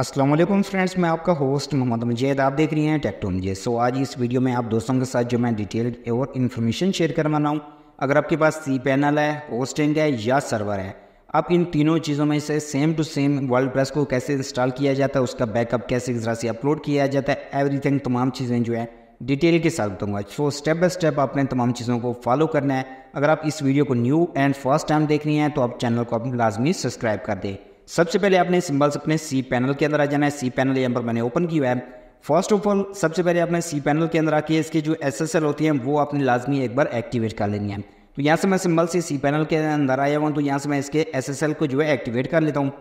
Aslam friends मैं आपका host Mohammad मजैद आप देख रही हैं टेक्टो मजीद सो आज इस वीडियो में आप दोस्तों के साथ जो मैं डिटेल और इन्फॉर्मेशन शेयर करवाना हूँ अगर आपके पास सी पैनल है होस्टिंग है या सर्वर है आप इन तीनों चीज़ों में से same to same WordPress को कैसे इंस्टॉल किया जाता है उसका बैकअप कैसे इस तरह से अपलोड किया जाता है थिंग तमाम चीज़ें जो है डिटेल के साथ बताऊँगा सो स्टेप बाई स्टेप आपने तमाम चीज़ों को फॉलो करना है अगर आप इस वीडियो को न्यू एंड फर्स्ट टाइम देख रही हैं तो आप चैनल को आप लाजमी सब्सक्राइब कर दें सबसे पहले आपने सिंबल्स अपने सी पैनल के अंदर आ जाना है सी पैनल यहाँ पर मैंने ओपन किया है फर्स्ट ऑफ ऑल सबसे पहले आपने सी पैनल के अंदर आके इसके जो एस होती है वो आपने लाजमी एक बार एक्टिवेट कर लेनी है तो यहाँ से मैं सिंबल से सी पैनल के अंदर आया हुआ तो यहाँ से मैं इसके एस को जो है एक्टिवेट कर लेता हूँ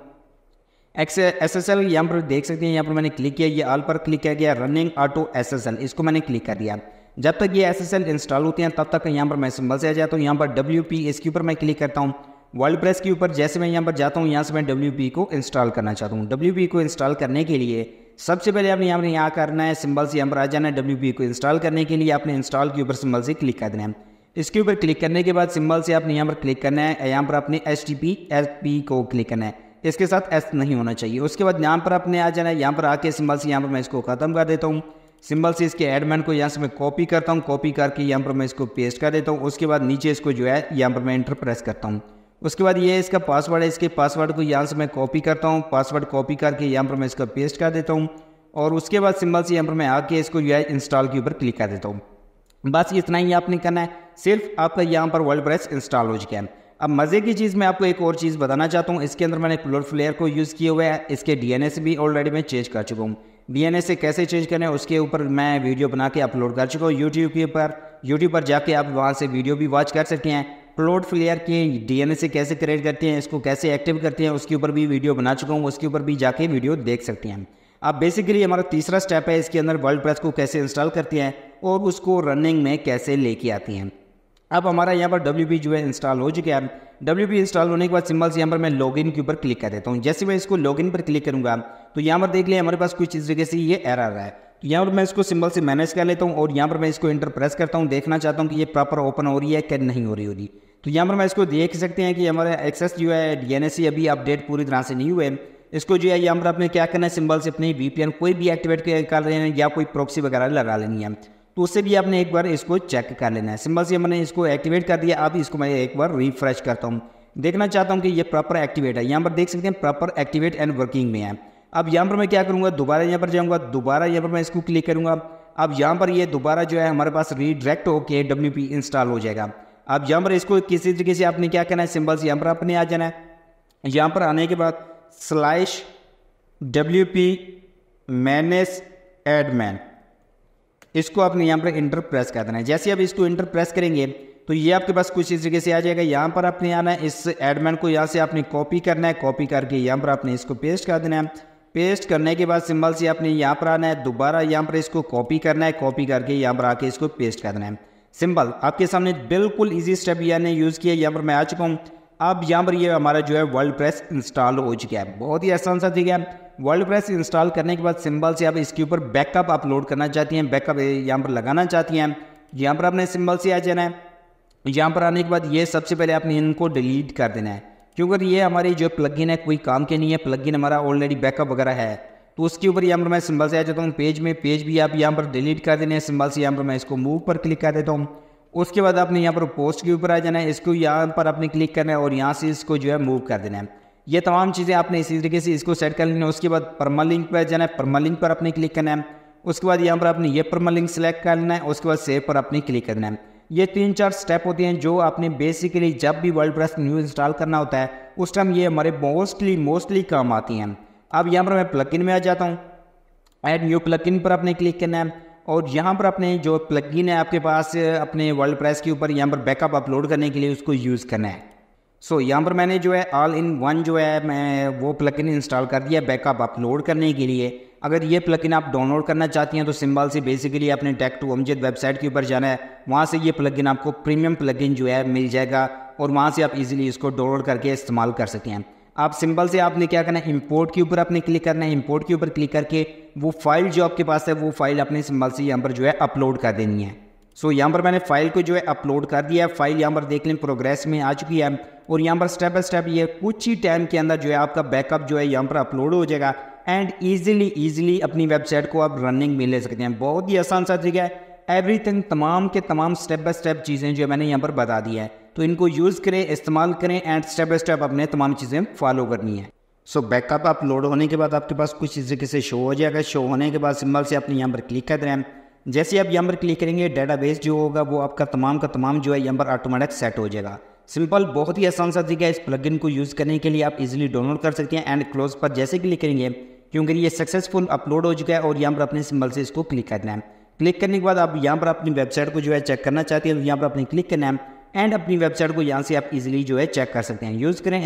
एक्स एस एस एल यहाँ पर देख सकते हैं यहाँ पर मैंने क्लिक किया ये आल पर क्लिक किया गया running auto S S L इसको मैंने क्लिक कर दिया जब तक ये एस एस एल इंस्टॉल होते हैं तब तक यहाँ पर मैं सिंबल से आ जाता हूँ यहाँ पर डब्ल्यू पी इसके ऊपर मैं क्लिक करता हूँ वर्ल्ड प्रेस के ऊपर जैसे मैं यहाँ पर जाता हूँ यहाँ से मैं डब्ल्यू को इंस्टॉल करना चाहता हूँ डब्ल्यू को इंस्टॉल करने के लिए सबसे पहले आपने यहाँ पर यहाँ करना है सिंबल से यहाँ पर आ जाना है डब्ल्यू को इंस्टॉल करने के लिए आपने इंस्टॉल के ऊपर सिंबल से क्लिक कर देना है इसके ऊपर क्लिक करने के बाद सिंबल से आपने यहाँ पर क्लिक करना है यहाँ पर आपने एच टी को क्लिक करना है इसके साथ एस नहीं होना चाहिए उसके बाद यहाँ पर आपने आ जाना है यहाँ पर आके सिंबल से यहाँ पर मैं इसको ख़त्म कर देता हूँ सिंबल से इसके एडमेंट को यहाँ से मैं कॉपी करता हूँ कॉपी करके यहाँ पर मैं इसको पेस्ट कर देता हूँ उसके बाद नीचे इसको जो है यहाँ पर मैं इंटर प्रेस करता हूँ उसके बाद ये इसका पासवर्ड है इसके पासवर्ड को यहाँ से मैं कॉपी करता हूँ पासवर्ड कॉपी करके यहाँ पर मैं इसका पेस्ट कर देता हूँ और उसके बाद सिंबल से यहाँ पर मैं आके इसको यू इंस्टॉल के ऊपर क्लिक कर देता हूँ बस इतना ही आपने करना है सिर्फ आपका यहाँ पर वर्ल्ड प्रेस इंस्टॉल हो चुका है अब मज़े की चीज़ मैं आपको एक और चीज़ बताना चाहता हूँ इसके अंदर मैंने प्लोर फ्लेयर को यूज़ किया हुआ है इसके डीएनए से भी ऑलरेडी मैं चेंज कर चुका हूँ डीएनए से कैसे चेंज करना है उसके ऊपर मैं वीडियो बना के अपलोड कर चुका हूँ यूट्यूब के ऊपर यूट्यूब पर जाके आप वहाँ से वीडियो भी वॉच कर सकते हैं प्लॉट फ्लेयर के डीएनए से कैसे क्रिएट करते हैं इसको कैसे एक्टिव करते हैं उसके ऊपर भी वीडियो बना चुका हूँ उसके ऊपर भी जाके वीडियो देख सकते हैं अब बेसिकली हमारा तीसरा स्टेप है इसके अंदर वर्ल्ड प्रेस को कैसे इंस्टॉल करते हैं और उसको रनिंग में कैसे लेके आती हैं अब हमारा यहाँ पर डब्ल्यू जो है इंस्टॉल हो चुका है डब्ल्यू इंस्टॉल होने के बाद सिंबल्स यहाँ पर मैं लॉगिन के ऊपर क्लिक कर देता हूँ जैसे मैं इसको लॉगिन पर क्लिक करूँगा तो यहाँ पर देख लिया हमारे पास कुछ इस तरीके से ये एर आ रहा है तो यहाँ पर मैं इसको सिंबल से मैनेज कर लेता हूँ और यहाँ पर मैं इसको इंटर प्रेस करता हूँ देखना चाहता हूँ कि ये प्रॉपर ओपन हो रही है क्या नहीं हो रही हो रही तो यहाँ पर मैं इसको देख सकते हैं कि हमारा एक्सेस जो है डी अभी अपडेट पूरी तरह से नहीं हुए हैं इसको जो है यहाँ पर आपने क्या करना है सिंबल से अपनी वी कोई भी एक्टिवेट कर रहे हैं या कोई प्रोक्सी वगैरह लगा लेनी है तो उससे भी आपने एक बार इसको चेक कर लेना है सिंबल से मैंने इसको एक्टिवेट कर दिया अब इसको मैं एक बार रिफ्रेश करता हूँ देखना चाहता हूँ कि ये प्रॉपर एक्टिवेट है यहाँ पर देख सकते हैं प्रॉपर एक्टिवेट एंड वर्किंग में है अब यहाँ पर मैं क्या करूँगा दोबारा यहाँ पर जाऊँगा दोबारा यहाँ पर मैं इसको क्लिक करूँगा अब यहाँ पर ये यह दोबारा जो है हमारे पास रीडायरेक्ट होके डब्ल्यू पी इंस्टॉल हो जाएगा अब यहाँ पर इसको किसी तरीके से आपने क्या करना है सिंबल्स यहाँ पर आपने आ जाना है यहाँ पर आने के बाद स्लाइश डब्ल्यू पी मैनेस एडमैन इसको आपने यहाँ पर इंटर प्रेस कर देना है जैसे आप इसको इंटर प्रेस करेंगे तो ये आपके पास कुछ इस तरीके से आ जाएगा यहाँ पर आपने आना है इस एडमैन को यहाँ से आपने कॉपी करना है कॉपी करके यहाँ पर आपने इसको पेस्ट कर देना है पेस्ट करने के बाद सिंबल से आपने यहाँ पर आना है दोबारा यहाँ पर इसको कॉपी करना है कॉपी करके यहाँ पर आके इसको पेस्ट करना है सिंबल आपके सामने बिल्कुल इजी स्टेप यह ने यूज़ किया यहाँ पर मैं आ चुका हूँ अब यहाँ पर ये यह हमारा जो है वर्ल्ड प्रेस इंस्टॉल हो चुका है बहुत ही आसान सा ठीक है वर्ल्ड प्रेस इंस्टॉल करने के बाद सिंबल से आप इसके ऊपर बैकअप अपलोड करना चाहती हैं बैकअप यहाँ पर लगाना चाहती हैं यहाँ पर आपने सिंबल से आ जाना है यहाँ पर आने के बाद ये सबसे पहले आपने इनको डिलीट कर देना है क्योंकि ये हमारी जो प्लगइन है कोई काम के नहीं है प्लगइन हमारा ऑलरेडी बैकअप वगैरह है तो उसके ऊपर यहाँ पर मैं सिंबल से आ जाता हूँ पेज में पेज भी आप यहाँ पर डिलीट कर देने हैं सिंबल से यहाँ पर मैं इसको मूव पर क्लिक कर देता हूँ उसके बाद आपने यहाँ पर पोस्ट के ऊपर आ जाना है इसको यहाँ पर आपने क्लिक करना है और यहाँ से इसको जो है मूव कर देना है ये तमाम चीज़ें आपने इसी तरीके से इसको सेट कर लेना है उसके बाद परमा लिंक पर जाना है परमा लिंक पर आपने क्लिक करना है उसके बाद यहाँ पर आपने ये परमा लिंक सेलेक्ट कर लेना है उसके बाद सेव पर आपने क्लिक करना है ये तीन चार स्टेप होते हैं जो आपने बेसिकली जब भी वर्ल्ड प्रेस न्यू इंस्टॉल करना होता है उस टाइम ये हमारे मोस्टली मोस्टली काम आती हैं अब यहाँ पर मैं प्लगइन में आ जाता हूँ ऐड न्यू प्लगइन पर आपने क्लिक करना है और यहाँ पर अपने जो प्लगइन है आपके पास अपने वर्ल्ड प्रेस के ऊपर यहाँ पर बैकअप अपलोड करने के लिए उसको यूज़ करना है सो so, यहाँ पर मैंने जो है ऑल इन वन जो है मैं वो प्लगइन इंस्टॉल कर दिया बैकअप अपलोड करने के लिए अगर ये प्लगइन आप डाउनलोड करना चाहती हैं तो सिंबल से बेसिकली आपने टेक टू अमजद वेबसाइट के ऊपर जाना है वहाँ से ये प्लगइन आपको प्रीमियम प्लगइन जो है मिल जाएगा और वहाँ से आप इजीली इसको डाउनलोड करके इस्तेमाल कर सकते हैं आप सिंपल से आपने क्या करना है इम्पोर्ट के ऊपर आपने क्लिक करना है इम्पोर्ट के ऊपर क्लिक करके वो फाइल जो आपके पास है वो फाइल आपने सिम्बल से यहाँ पर जो है अपलोड कर देनी है सो so, यहाँ पर मैंने फाइल को जो है अपलोड कर दिया है फाइल यहाँ पर देख लें प्रोग्रेस में आ चुकी है और यहाँ पर स्टेप बाय स्टेप ये कुछ ही टाइम के अंदर जो है आपका बैकअप जो है यहाँ पर अपलोड हो जाएगा एंड ईजिली ईजिली अपनी वेबसाइट को आप रनिंग में ले सकते हैं बहुत ही आसान सा तरीका है एवरीथिंग तमाम के तमाम स्टेप बाय स्टेप चीज़ें जो मैंने यहाँ पर बता दी है तो इनको यूज़ करें इस्तेमाल करें एंड स्टेप बाय स्टेप अपने तमाम चीज़ें फॉलो करनी है सो बैकअप आप लोड होने के बाद आपके पास कुछ तरीके से शो हो जाएगा शो होने के बाद सिंबल से अपने यहाँ पर क्लिक कर रहे हैं जैसे आप यहाँ पर क्लिक करेंगे डेटाबेस जो होगा वो आपका तमाम का तमाम जो है यहाँ पर ऑटोमेटिक सेट हो जाएगा सिंपल बहुत ही आसान सा तरीका है इस प्लगइन को यूज़ करने के लिए आप इजीली डाउनलोड कर सकते हैं एंड क्लोज पर जैसे क्लिक करेंगे क्योंकि ये सक्सेसफुल अपलोड हो चुका है और यहाँ पर अपने सिंबल से इसको क्लिक करना है क्लिक करने के बाद आप यहाँ पर अपनी वेबसाइट को जो है चेक करना चाहते हैं तो यहाँ पर अपने क्लिक करना है एंड अपनी वेबसाइट को यहाँ से आप इजिली जो है चेक कर सकते हैं यूज़ करें